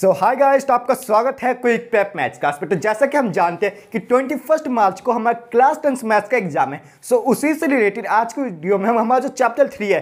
सो hi guys तो आपका स्वागत है क्विक प्रेप मैच का तो जैसा कि हम जानते हैं कि 21 मार्च को हमारा क्लास टेंथ मैथ्स का एग्जाम है सो so, उसी से रिलेटेड आज के वीडियो में हम हमारा जो चैप्टर थ्री है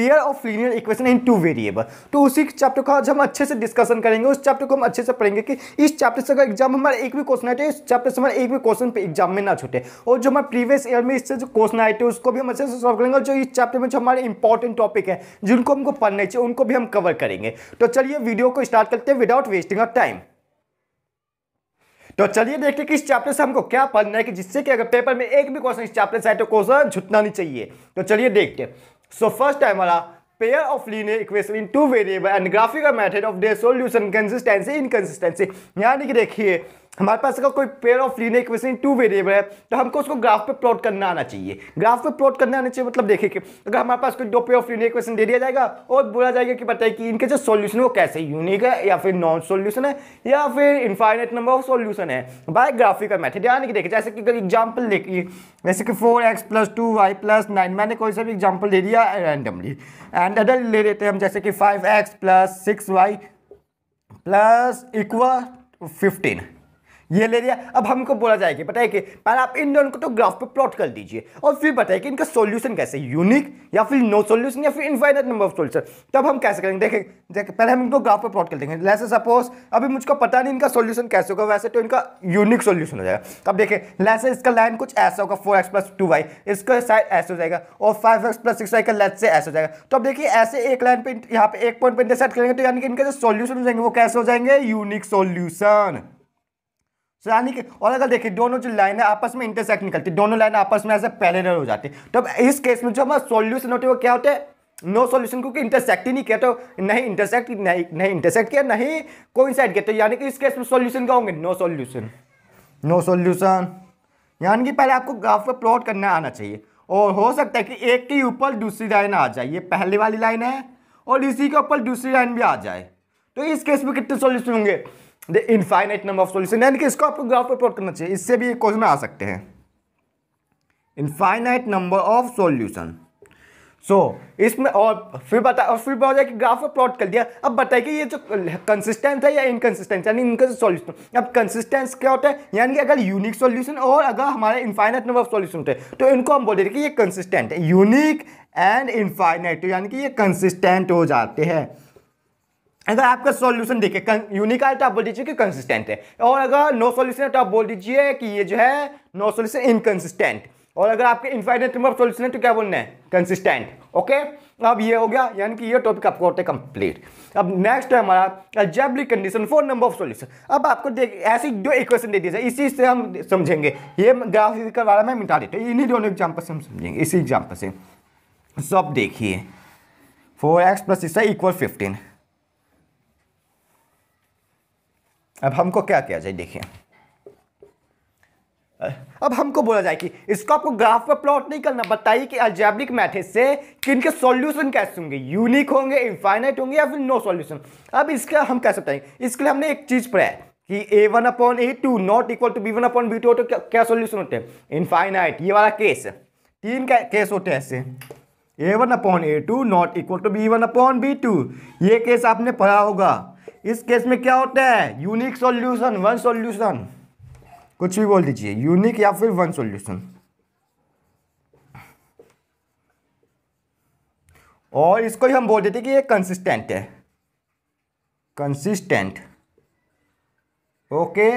pair of linear equation in two variable तो उसी चैप्टर का आज हम अच्छे से डिस्कशन करेंगे उस चैप्टर को हम अच्छे से पढ़ेंगे कि इस चैप्टर से अगर एग्जाम हमारा एक भी क्वेश्चन आए तो इस चैप्टर से हमारे एक भी क्वेश्चन पे एग्जाम में ना छूटे और जो हमारे प्रीवियस ईयर में इससे जो क्वेश्चन आए थे उसको भी हम अच्छे से सॉल्व करेंगे और जो इस चैप्टर में जो हमारे इंपॉर्टेंट टॉपिक है जिनको हमको पढ़ने चाहिए उनको भी हम कवर करेंगे तो चलिए वीडियो को स्टार्ट करते हैं विदाउट वेस्टिंग ऑफ टाइम तो चलिए देखते हैं कि इस चैप्टर से हमको क्या पढ़ना है कि जिससे कि अगर पेपर में एक भी क्वेश्चन इस चैप्टर से आए तो क्वेश्चन झुटना नहीं चाहिए तो चलिए देखते हैं So first time wala pair of linear equation in two variable and graphical method of their solution consistency inconsistency यानी कि देखिए हमारे पास अगर कोई pair of linear equation in two variable है तो हमको उसको ग्राफ पे प्लॉट करना आना चाहिए ग्राफ पे प्लॉट करना आना चाहिए मतलब देखिए कि अगर हमारे पास कोई दो पेयर ऑफ लीनियर इक्वेशन दे दिया जाएगा और बोला जाएगा कि बताइए कि इनके जो सोल्यूशन वो कैसे यूनिक है या फिर नॉन सोल्यूशन है या फिर इन्फाइनेट नंबर ऑफ सोल्यूशन है बाय ग्राफिकल मैथड यानी कि देखिए जैसे कि अगर एग्जाम्पल देखिए जैसे कि four x plus two y plus nine मैंने कोई सा भी एग्जाम्पल दे दिया रैंडमली एंड अदर ले लेते हैं हम जैसे कि five x plus six y plus equal fifteen ये ले लिया अब हमको बोला जाएगा बताइए कि पहले आप इन दोनों को तो ग्राफ पे प्लॉट कर दीजिए और फिर बताइए कि इनका सॉल्यूशन कैसे यूनिक या फिर नो सॉल्यूशन या फिर इनफाइनाइट नंबर ऑफ सॉल्यूशन तब हम कैसे करेंगे देखें देखें पहले हम इनको ग्राफ पे प्लॉट कर देंगे जैसे सपोज अभी मुझको पता नहीं इनका सोल्यूशन कैसे होगा वैसे तो इनका यूनिक सोल्यूशन हो जाएगा अब देखें जैसे इसका लाइन कुछ ऐसा होगा four x plus two y इसका साइड ऐसे हो जाएगा और five x plus six y का लेस से ऐसा हो जाएगा तो अब देखिए ऐसे एक लाइन पे यहाँ पे एक पॉइंट पर इंटरसेट करेंगे तो यानी कि इनका जो सोल्यूशन हो जाएंगे वो कैसे हो जाएंगे यूनिक सोल्यूशन यानी कि और अगर देखिए दोनों जो लाइनें आपस में इंटरसेक्ट निकलती दोनों लाइन आपस में ऐसे पैरेलल हो जाती है तो अब इस केस में जो हमारा सॉल्यूशन होते हैं वो क्या होते हैं नो सॉल्यूशन क्योंकि इंटरसेक्ट ही नहीं किया तो नहीं इंटरसेक्ट नहीं नहीं इंटरसेक्ट किया नहीं कोइंसाइड किया तो यानी कि इस केस में सोल्यूशन क्या होंगे नो सोल्यूशन नो सोल्यूशन यानी कि पहले आपको ग्राफ पर प्लॉट करना आना चाहिए और हो सकता है कि एक के ऊपर दूसरी लाइन आ जाए ये पहली वाली लाइन है और इसी के ऊपर दूसरी लाइन भी आ जाए तो इस केस में कितने सोल्यूशन होंगे the infinite number of solution यानी कि इसको आपको ग्राफ पर प्लॉट करना चाहिए इससे भी क्वेश्चन आ सकते हैं infinite number of solution so so, इसमें और फिर बता और फिर बताया कि ग्राफ प्लॉट कर दिया अब बताइए कि ये जो कंसिस्टेंस है या इनकंसिस्टेंट यानी इनका जो सोल्यूशन अब कंसिस्टेंस क्या होता है यानी कि अगर यूनिक सॉल्यूशन और अगर हमारे इनफाइनाइट नंबर ऑफ सॉल्यूशन होते हैं तो इनको हम बोल देते हैं कि ये कंसिस्टेंट है यूनिक एंड इनफाइनाइट यानी कि ये कंसिस्टेंट हो जाते हैं अगर आपका सॉल्यूशन देखे यूनिक आए तो आप बोल दीजिए कि कंसिस्टेंट है और अगर नो सॉल्यूशन है तो आप बोल दीजिए कि ये जो है नो सॉल्यूशन इनकन्सिस्टेंट और अगर आपके इनफाइनाइट नंबर ऑफ सॉल्यूशन है तो क्या बोलना है कंसिस्टेंट ओके अब ये हो गया यानी कि ये टॉपिक आपको होता है कंप्लीट अब नेक्स्ट है हमारा algebraic condition for number of solution अब आपको देख ऐसी जो इक्वेशन दे दी जाए इसी से हम समझेंगे ये ग्राफिकल वाला मैं मिटा देता हूँ इन्हीं दोनों एग्जाम्पल से हम समझेंगे इसी एग्जाम्पल से सब देखिए four x plus equal fifteen अब हमको क्या किया जाए देखिए अब हमको बोला जाए कि इसको आपको ग्राफ पर प्लॉट नहीं करना बताइए कि अल्जेब्रिक मैथड से किन के सोल्यूशन कैसे होंगे यूनिक होंगे इनफाइनाइट होंगे या फिर नो सॉल्यूशन अब इसका हम कैसे बताएंगे इसके लिए हमने एक चीज़ पढ़ा है कि a one upon a two not equal to b one upon b two तो क्या सोल्यूशन होते हैं इनफाइनाइट ये वाला केस तीन का केस होते हैं ऐसे a one upon a two not equal to b one upon b two ये केस आपने पढ़ा होगा इस केस में क्या होता है यूनिक सॉल्यूशन वन सॉल्यूशन कुछ भी बोल दीजिए यूनिक या फिर वन सॉल्यूशन और इसको ही हम बोल देते कि ये कंसिस्टेंट है कंसिस्टेंट ओके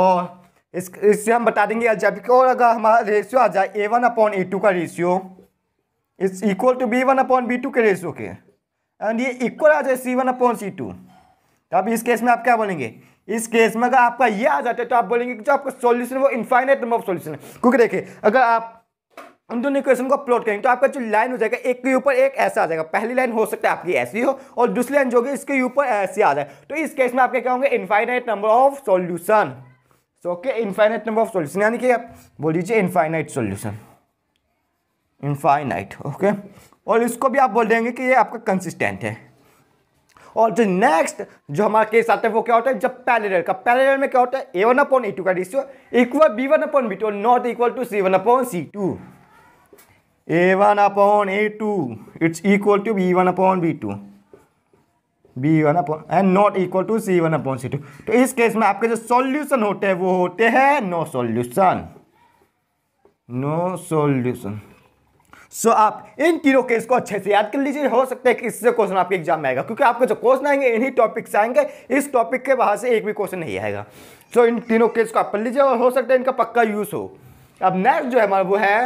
और इस इससे हम बता देंगे अल्जाबिक और अगर हमारा रेशियो आ जाए a one upon a two का ratio it's equal to b one upon b two के रेशियो के एंड ये इक्वल आ जाए c one upon c two तो अब इस केस में आप क्या बोलेंगे इस केस में अगर आपका ये आ जाता है तो आप बोलेंगे कि जो आपका सॉल्यूशन वो इनफाइनाइट नंबर ऑफ सॉल्यूशन है क्योंकि देखिए अगर आप उन दोनों इक्वेशन को प्लॉट करेंगे तो आपका जो लाइन हो जाएगा एक के ऊपर एक ऐसा आ जाएगा पहली लाइन हो सकता है आपकी ऐसी हो और दूसरी लाइन जो होगी इसके ऊपर ऐसी आ जाए तो इस केस में आपके क्या होंगे infinite number of solution so okay infinite number of solution यानी कि आप बोल दीजिए इन्फाइनाइट सोल्यूशन इन्फाइनाइट ओके और इसको भी आप बोल देंगे कि ये आपका कंसिस्टेंट है और जो नेक्स्ट जो हमारा केस आता है वो क्या होता है जब पैरेलल का पैरेलल में क्या होता है a one upon a two का ratio equal b one upon b two not equal to c one upon c two a one upon a two it's equal to b one upon b two b one upon and not equal to c one upon c two तो इस case में आपके जो solution होते हैं वो होते हैं no solution no solution so so, आप इन तीनों केस को अच्छे से याद कर लीजिए हो सकता है कि इससे क्वेश्चन आपके एग्जाम में आएगा क्योंकि आपको जो क्वेश्चन आएंगे इन्हीं टॉपिक से आएंगे इस टॉपिक के बाहर से एक भी क्वेश्चन नहीं आएगा सो so, इन तीनों केस को आप पढ़ लीजिए और हो सकता है इनका पक्का यूज हो अब नेक्स्ट जो है हमारा वो है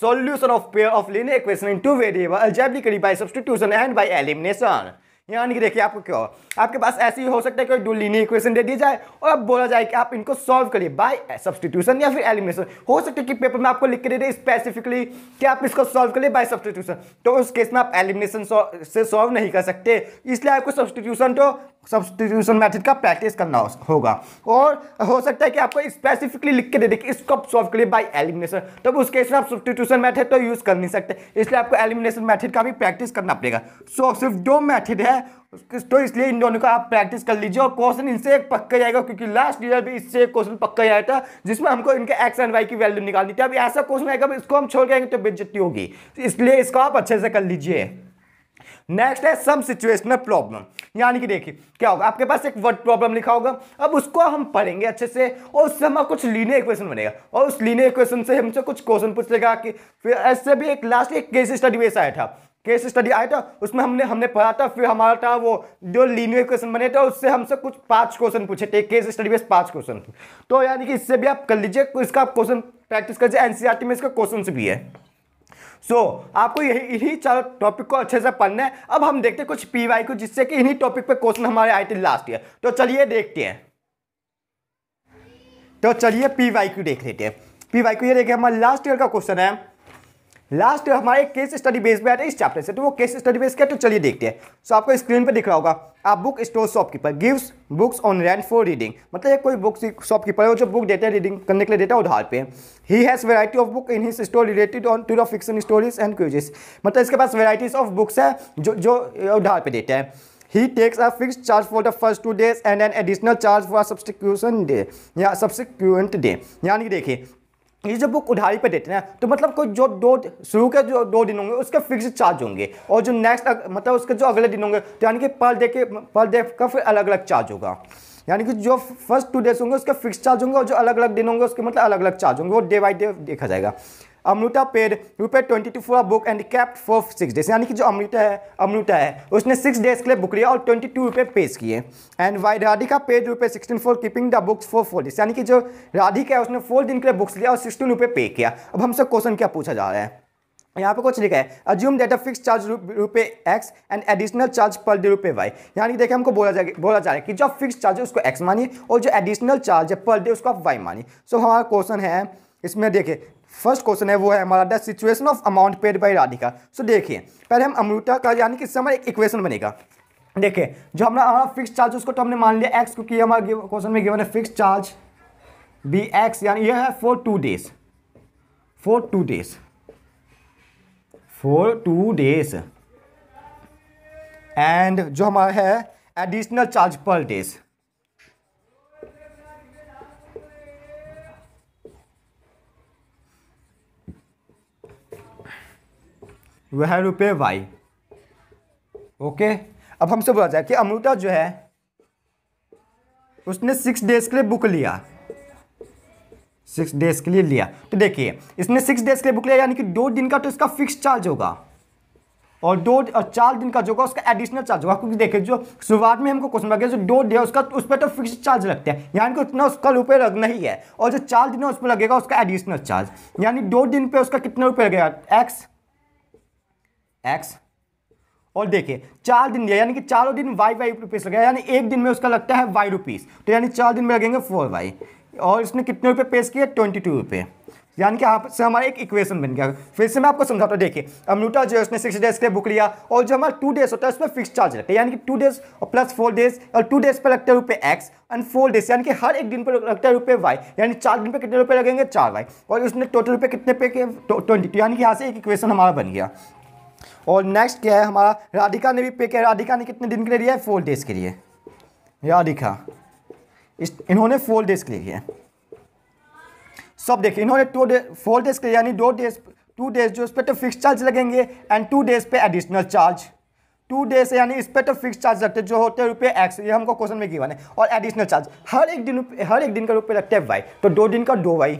solution of pair of linear equation in two variable algebraically by substitution and by elimination यानी कि देखिए आपको क्या हो आपके पास ऐसी हो सकता है कोई दो लीनियर इक्वेशन दे दी जाए और अब बोला जाए कि आप इनको सॉल्व करिए बाय सब्सटीट्यूशन या फिर एलिमिनेशन हो सकता है कि पेपर में आपको लिख के दे दे स्पेसिफिकली कि आप इसको सॉल्व करिए बाय सब्सटीट्यूशन तो उस केस में आप एलिमिनेशन से सॉल्व नहीं कर सकते इसलिए आपको सब्सटीट्यूशन तो सब्सटीट्यूशन मैथड का प्रैक्टिस करना होगा और हो सकता है कि आपको स्पेसिफिकली लिख के दे दे कि इसको सॉल्व करिए बाय एलिमिनेशन तब उस केस में आप सब्सटीट्यूशन मैथड तो यूज़ कर नहीं सकते इसलिए आपको एलिमिनेशन मैथड का भी प्रैक्टिस करना पड़ेगा सो सिर्फ दो मैथड है है तो इसलिए इन दोनों का आप प्रैक्टिस कर लीजिए और क्वेश्चन इनसे एक पक्का जाएगा क्योंकि लास्ट ईयर भी इससे एक क्वेश्चन पक्का आया था जिसमें हमको इनके एक्स एंड वाई की वैल्यू निकालनी थी अब ऐसा क्वेश्चन आएगा इसको हम छोड़ जाएंगे तो बेजती होगी तो इसलिए इसको आप अच्छे से कर लीजिए नेक्स्ट है सम सिचुएशनल प्रॉब्लम यानी कि देखिए क्या होगा आपके पास एक वर्ड प्रॉब्लम लिखा होगा अब उसको हम पढ़ेंगे अच्छे से और उससे हमारा कुछ लीने इक्वेशन बनेगा और उस लीने इक्वेशन से हमसे कुछ क्वेश्चन पूछ लेगा कि फिर ऐसे भी एक लास्ट एक केस स्टडी बेस आया था केस स्टडी आया था उसमें हमने हमने पढ़ा था फिर हमारा था वो जो लीनियर क्वेश्चन बने थे उससे हमसे कुछ पांच क्वेश्चन पूछे थे केस स्टडी बेस पांच क्वेश्चन तो यानी कि इससे भी आप कर लीजिए इसका आप क्वेश्चन प्रैक्टिस कर लीजिए एन में इसका क्वेश्चन भी है सो so, आपको यही इन्हीं चारों टॉपिक को अच्छे से पढ़ना है अब हम देखते हैं कुछ पीवाई को जिससे कि इन्हीं टॉपिक पर क्वेश्चन हमारे आए थे लास्ट ईयर तो चलिए देखते हैं तो चलिए पी वाई क्यू देख लेते हैं पी वाई क्यू ये देखिए हमारा लास्ट ईयर का क्वेश्चन है लास्ट हमारे केस स्टडी बेस में आते हैं इस चैप्टर से तो वो केस स्टडी बेस क्या तो चलिए देखते हैं सो so, आपको स्क्रीन पे दिख रहा होगा आप book store shopkeeper gives books on rent for reading मतलब ये कोई बुक शॉपकीपर है जो बुक देते हैं रीडिंग करने के लिए देता है उधार पे he has variety of book in his store related on to of stories and quizzes मतलब इसके पास वेराइटीज ऑफ बुक्स है जो जो उधार पर देते हैं he takes a fix charge for the first two days and an additional charge for substitution day या सब्सिक्यूंट डे यानी कि देखिए ये जब बुक उधारी पे देते हैं तो मतलब कोई जो दो शुरू के जो दो दिन होंगे उसके फिक्स चार्ज होंगे और जो नेक्स्ट मतलब उसके जो अगले दिन होंगे तो यानी कि पर डे के पर डे का फिर अलग अलग चार्ज होगा यानी कि जो फर्स्ट टू डेज होंगे उसके फिक्स चार्ज होंगे और जो अलग अलग दिन होंगे उसके मतलब अलग अलग चार्ज होंगे वो डे बाई डे देखा जाएगा अमृता पेड रुपये twenty two for book and kept for six days यानी कि जो अमृता है अमृता है उसने सिक्स डेज के लिए बुक लिया और ट्वेंटी टू रुपये पेश किए एंड वाई राधिका पेड रुपये sixteen for keeping the books for four days यानी कि जो राधिका है उसने फोर दिन के लिए बुक्स लिया और सिक्सटीन रुपये पे किया अब हमसे क्वेश्चन क्या पूछा जा रहा है यहाँ पे कुछ लिखा है assume that a fix charge रुपए x and additional charge per day रुपए वाई यानी कि देखिए हमको बोला जाए बोला जा रहा है कि जो फिक्स चार्ज है उसको एक्स मानिए और जो एडिशनल चार्ज है पर डे उसको आप वाई मानिए सो हमारा क्वेश्चन है इसमें देखिए फर्स्ट क्वेश्चन है वो है हमारा the situation of amount paid by Radhika so देखिए पहले हम अमृता का यानी कि समय एक इक्वेशन बनेगा देखिए जो हमारा हमारा फिक्स चार्ज उसको तो हमने मान लिया एक्स क्योंकि हमारे क्वेश्चन में गिवन है फिक्स चार्ज बी एक्स यानी यह है four two days four two days four two days and जो हमारा है एडिशनल चार्ज पर डेज वह रुपये वाई ओके अब हमसे बोला जाए कि अमृता जो है उसने सिक्स डेज के लिए बुक लिया सिक्स डेज के लिए लिया तो देखिए इसने सिक्स डेज के लिए बुक लिया यानी कि दो दिन का तो इसका फिक्स चार्ज होगा और दो और चार दिन का जो होगा उसका एडिशनल चार्ज होगा क्योंकि देखिए जो शुरुआत में हमको क्वेश्चन लगे जो दो डे उसका उस पर तो फिक्स चार्ज लगता है यानी कि उतना उसका रुपये लगना ही है और जो चार दिन है उस पर लगेगा उसका एडिशनल चार्ज यानी दो दिन पे उसका कितना रुपये लगेगा एक्स एक्स और देखिए चार दिन दिया यानी कि चारों दिन वाई वाई रुपीस लगेगा यानी एक दिन में उसका लगता है वाई रुपीज़ तो यानी चार दिन में लगेंगे फोर वाई और इसने कितने रुपये पेश किए ट्वेंटी टू रुपये यानी कि यहाँ से हमारा एक इक्वेशन बन गया फिर से मैं आपको समझाता हूँ देखिए अमरूटा जो है उसने सिक्स डेज के बुक लिया और जो हमारा टू डेज होता है उसमें फिक्स चार्ज लगता है यानी कि टू डेज और प्लस फोर डेज और टू डेज पर लगता है रुपये एक्स एंड फोर डेज यानी कि हर एक दिन पर लगता है रुपये वाई यानी चार दिन पर कितने रुपये लगेंगे चार वाई और उसने टोटल रुपये कितने पे किए ट्वेंटी टू यानी कि यहाँ से एक इक्वेशन हमारा बन गया और नेक्स्ट क्या है हमारा राधिका ने भी पे किया राधिका ने कितने दिन के लिए दिया है फोर डेज के लिए राधिका इस इन्होंने फोर डेज के लिए किया सब देखिए इन्होंने टू डे फोर डेज के यानी दो डेज टू डेज जो इस पर तो फिक्स चार्ज लगेंगे एंड टू डेज पे एडिशनल चार्ज टू डेज यानी इस पर तो फिक्स चार्ज लगते जो होते हैं रुपये एक्स ये हमको क्वेश्चन में गिवन है और एडिशनल चार्ज हर एक दिन हर एक दिन का रुपये रखते हैं वाई तो दो दिन का दो वाई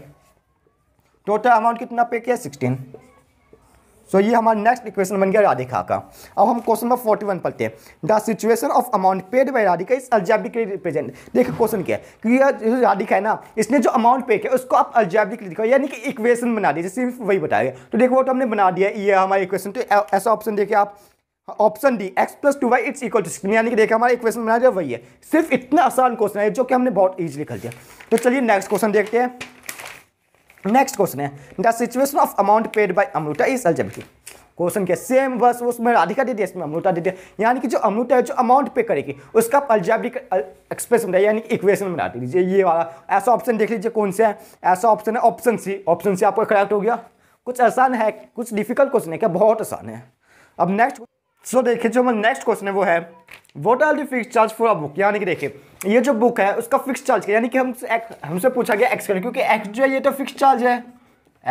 टोटल अमाउंट कितना पे किया सिक्सटीन सो ये हमारा नेक्स्ट इक्वेशन बन गया राधिका का अब हम क्वेश्चन नंबर फोर्टी वन पढ़ते हैं the situation of amount paid by Radhika is algebraically represent देखिए क्वेश्चन क्या है कि यह जो राधिका है ना इसने जो अमाउंट पे किया उसको आप अल्जेब्रिकली दिखाओ यानी कि इक्वेशन बना दीजिए सिर्फ वही बताया तो देखो वो तो हमने बना दिया ये हमारा इक्वेशन तो ऐसा ऑप्शन देखिए आप option D x plus two y it's equal to six यानी कि देखिए हमारा इक्वेशन बना दिया वही है सिर्फ इतना आसान क्वेश्चन है जो कि हमने बहुत ईजिली कर दिया तो चलिए नेक्स्ट क्वेश्चन देखते हैं नेक्स्ट क्वेश्चन है the situation of amount paid by Amrita is algebraic question के सेम बस उसमें राधिका दे दिया इसमें अमृता दे दिया यानी कि जो अमृता है जो अमाउंट पे करेगी उसका अल्जेब्रिक एक्सप्रेशन बनाया यानी इक्वेशन बना दीजिए ये वाला ऐसा ऑप्शन देख लीजिए कौन सा है ऐसा ऑप्शन है ऑप्शन सी ऑप्शन सी आपका करेक्ट हो गया कुछ आसान है कुछ डिफिकल्ट क्वेश्चन है क्या बहुत आसान है अब नेक्स्ट सो देखिए जो हमारा नेक्स्ट क्वेश्चन है वो है what are the fix charge for a book यानी कि देखिए ये जो बुक है उसका फिक्स चार्ज क्या यानी कि हम हमसे पूछा गया एक्स का क्योंकि एक्स जो है ये तो फिक्स चार्ज है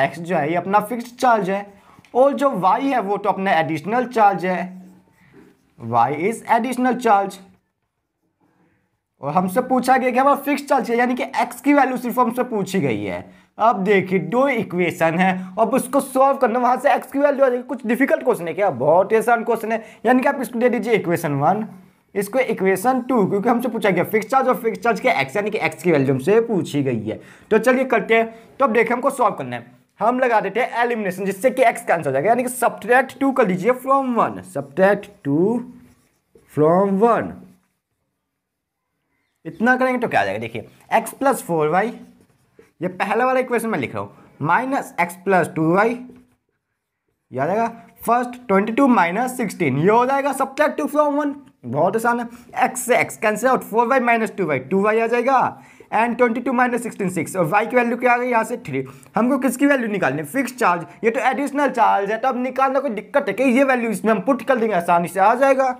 एक्स जो है ये अपना फिक्स चार्ज है और जो वाई है वो तो अपना एडिशनल चार्ज है वाई इज एडिशनल चार्ज और हमसे पूछा गया कि हमारा फिक्स चल चाहिए यानी कि एक्स की वैल्यू सिर्फ हमसे पूछी गई है अब देखिए दो इक्वेशन है अब उसको सॉल्व करना वहाँ से एक्स की वैल्यू आ जाएगी कुछ डिफिकल्ट क्वेश्चन है क्या बहुत आसान क्वेश्चन है यानी कि आप इसको दे दीजिए इक्वेशन वन इसको इक्वेशन टू क्योंकि हमसे पूछा गया फिक्स चार्ज और फिक्स चार्ज के एक्स यानी कि एक्स की वैल्यू हमसे पूछी गई है तो चलिए करते हैं तो अब देखिए हमको सॉल्व करना है हम लगा देते हैं एलिमिनेशन जिससे कि एक्स का आंसर हो जाएगा यानी कि सब्ट्रैक्ट टू कर लीजिए from one subtract two from one इतना करेंगे तो क्या आ जाएगा देखिए एक्स प्लस फोर वाई ये पहला वाला इक्वेशन मैं लिख रहा हूँ minus x plus two y ये आ जाएगा first twenty two minus sixteen ये हो जाएगा सब्ट्रैक्ट टू फ्रॉम वन बहुत आसान है एक्स से x cancel out four y minus two y two y आ जाएगा and twenty two minus sixteen six और वाई की वैल्यू क्या आ गई यहाँ से थ्री हमको किसकी वैल्यू निकालनी है फिक्स चार्ज ये तो एडिशनल चार्ज है तो अब निकालना कोई दिक्कत है कि ये वैल्यू इसमें हम पुट कर देंगे आसानी से आ जाएगा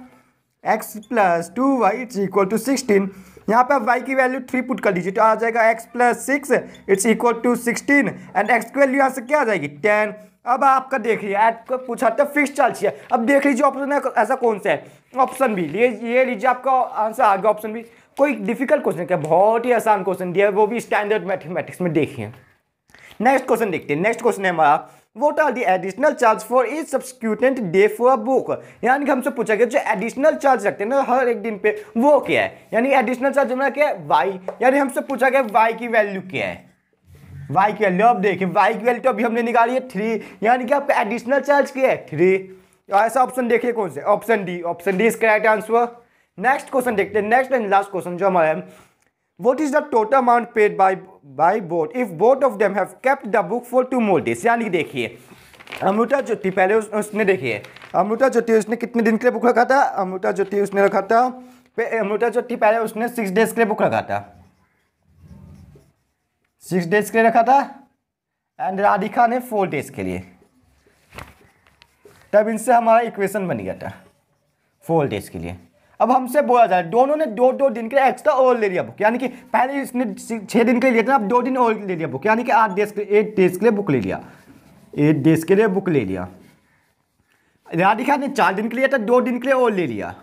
x plus two y is equal to sixteen यहाँ पे आप वाई की वैल्यू थ्री पुट कर लीजिए तो आ जाएगा x plus six it's equal to sixteen and x की वैल्यू यहाँ से क्या आ जाएगी टेन अब आपका देख लीजिए आपको पूछा था फिक्स चार्ज चाहिए अब देख लीजिए ऑप्शन है ऐसा कौन सा है ऑप्शन भी ये ये लीजिए आपका आंसर आ गया ऑप्शन भी कोई डिफिकल्ट क्वेश्चन क्या बहुत ही आसान क्वेश्चन दिया है वो भी स्टैंडर्ड मैथमेटिक्स में देखिए नेक्स्ट क्वेश्चन देखते हैं नेक्स्ट क्वेश्चन है हमारा what are the additional charge for is subsequent day for a book यानी कि हमसे पूछा गया जो एडिशनल चार्ज रखते हैं ना हर एक दिन पे वो क्या है यानी एडिशनल चार्ज हमारा क्या है वाई यानी हमसे पूछा गया वाई की वैल्यू क्या है वाई की वैल्यू अब देखिए वाई की वैल्यू तो अभी हमने निकाली है थ्री यानी कि आपका एडिशनल चार्ज क्या है थ्री ऐसा ऑप्शन देखिए कौन से ऑप्शन डी ऑप्शन डी इसका राइट आंसर नेक्स्ट क्वेश्चन देखते हैं नेक्स्ट एंड लास्ट क्वेश्चन जो हमारा है what is the total amount paid by by both if both of them have kept the book for two more days यानी देखिए अमृता ज्योति पहले उस, उसने देखिए अमृता ज्योति उसने कितने दिन के लिए बुक रखा था अमृता ज्योति उसने रखा था अमृता ज्योति पहले उसने सिक्स डेज के लिए बुक रखा था सिक्स डेज के लिए रखा था एंड राधिका ने फोर डेज के लिए तब इनसे हमारा इक्वेशन बन गया था फोर डेज के लिए अब हमसे बोला जा रहा है दोनों ने दो दो दिन के लिए एक्स्ट्रा ओवर ले लिया बुक यानी कि पहले इसने छः दिन के लिए था अब दो दिन ओवर ले लिया बुक यानी कि आठ डेज के एट डेज के लिए बुक ले लिया एट डेज के लिए बुक ले लिया राधिका ने चार दिन के लिए था तो दो दिन के लिए ओवर ले लिया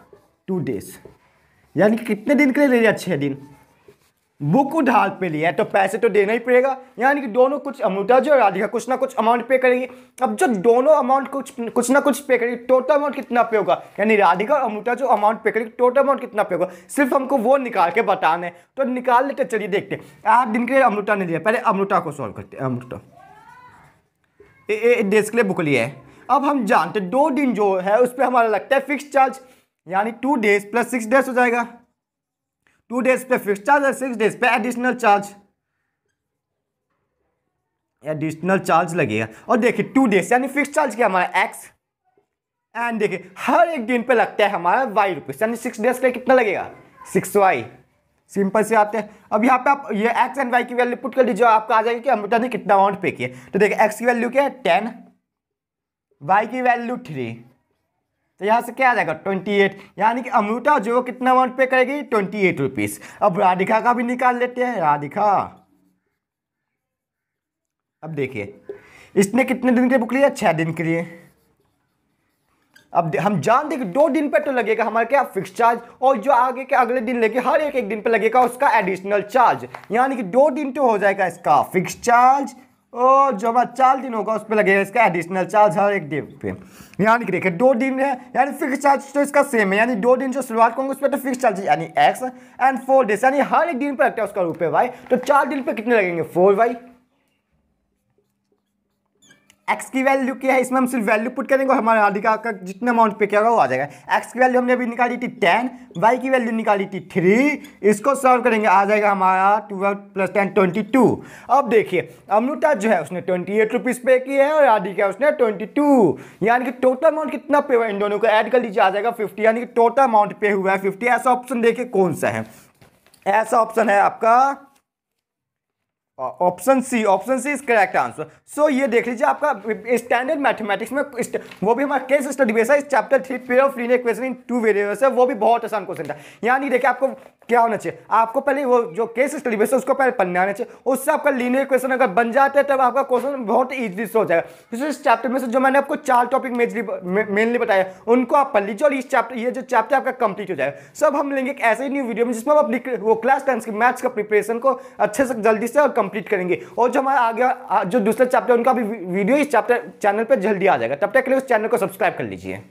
टू डेज यानी कि कितने दिन के लिए ले लिया छः दिन बुक उधार पे लिया है तो पैसे तो देना ही पड़ेगा यानी कि दोनों कुछ अमृता जी और राधिका कुछ ना कुछ अमाउंट पे करेंगे अब जो दोनों अमाउंट कुछ कुछ ना कुछ पे करेगी टोटल अमाउंट कितना पे होगा यानी राधिका और अमृता जो अमाउंट पे करेगी टोटल अमाउंट कितना पे होगा सिर्फ हमको वो निकाल के बताना है तो निकाल लेते चलिए देखते आठ दिन के लिए अमृता ने दिया पहले अमृता को सॉल्व करते हैं अमृता देश के लिए बुक लिया है अब हम जानते दो दिन जो है उस पर हमारा लगता है फिक्स चार्ज यानी two days plus six days हो जाएगा टू डेज पे फिक्स चार्ज और सिक्स डेज पे एडिशनल चार्ज एडिशनल चार्ज लगेगा और देखिए टू डेज यानी फिक्स चार्ज क्या हमारा एक्स एंड देखिए हर एक दिन पे लगता है हमारा वाई रुपीज यानी सिक्स डेज पे कितना लगेगा सिक्स वाई सिंपल से आते हैं अब यहाँ पे आप ये एक्स एंड वाई की वैल्यू पुट कर लीजिए आपका आ जाएगा कि अमृता ने कितना अमाउंट पे किया तो देखिए एक्स की वैल्यू क्या है टेन वाई की वैल्यू थ्री तो यहाँ से क्या आ जाएगा ट्वेंटी एट यानी कि अमृता जो कितना अमाउंट पे करेगी ट्वेंटी एट रुपीज़ अब राधिका का भी निकाल लेते हैं राधिका अब देखिए इसने कितने दिन के बुक लिया छः दिन के लिए अब हम जान दें कि दो दिन पे तो लगेगा हमारे क्या फिक्स चार्ज और जो आगे के अगले दिन लगे हर एक एक दिन पे लगेगा उसका एडिशनल चार्ज यानी कि दो दिन तो हो जाएगा इसका फिक्स चार्ज ओ जो हमारा चार दिन होगा उस पर लगेगा इसका एडिशनल चार्ज हर एक डे पे यानी कि देखिए दो दिन है यानी फिक्स चार्ज तो इसका सेम है यानी दो दिन जो शुरुआत करूँगा उस पर तो फिक्स चार्ज यानी एक्स एंड फोर डेज यानी हर एक दिन पर लगता है उसका रुपये भाई तो चार दिन पर कितने लगेंगे फोर भाई एक्स की वैल्यू क्या है इसमें हम सिर्फ वैल्यू पुट करेंगे हमारे आधी का जितना अमाउंट पे क्या होगा वो आ जाएगा एक्स की वैल्यू हमने अभी निकाली थी टेन वाई की वैल्यू निकाली थी थ्री इसको सॉल्व करेंगे आ जाएगा हमारा twelve plus ten twenty two अब देखिए अमृता जो है उसने ट्वेंटी एट रुपीज़ पे की है और आधिका उसने ट्वेंटी टू यानी कि टोटल अमाउंट कितना पे हुआ इन दोनों को ऐड कर लीजिए आ जाएगा फिफ्टी यानी कि टोटल अमाउंट पे हुआ है फिफ्टी ऐसा ऑप्शन देखिए कौन सा है ऐसा ऑप्शन है आपका option C option C is correct answer so ये देख लीजिए आपका स्टैंडर्ड मैथमेटिक्स में वो भी हमारा केस स्टडी बेस है इस chapter three pair of linear equation in two variables है वो भी बहुत आसान क्वेश्चन था यानी देखिए आपको क्या होना चाहिए आपको पहले वो जो केस स्टडी बेस है उसको पहले पढ़ने आना चाहिए उससे आपका लीनियर इक्वेशन अगर बन जाते हैं तब आपका क्वेश्चन बहुत ईजी से हो जाएगा इस चैप्टर में से जो मैंने आपको चार टॉपिक मेनली बताया उनको आप पढ़ लीजिए और इस चैप्टर ये जो चैप्टर आपका कंप्लीट हो जाएगा सब हम लेंगे एक ऐसे ही न्यू वीडियो में जिसमें आप अपनी वो क्लास टेंथ के मैथ्स का प्रिपरेशन को अच्छे से जल्दी से और कंप्लीट करेंगे और जो हमारा आगे जो दूसरा चैप्टर उनका भी वीडियो इस चैप्टर चैनल पर जल्दी आ जाएगा तब तक के लिए उस चैनल को सब्सक्राइब कर लीजिए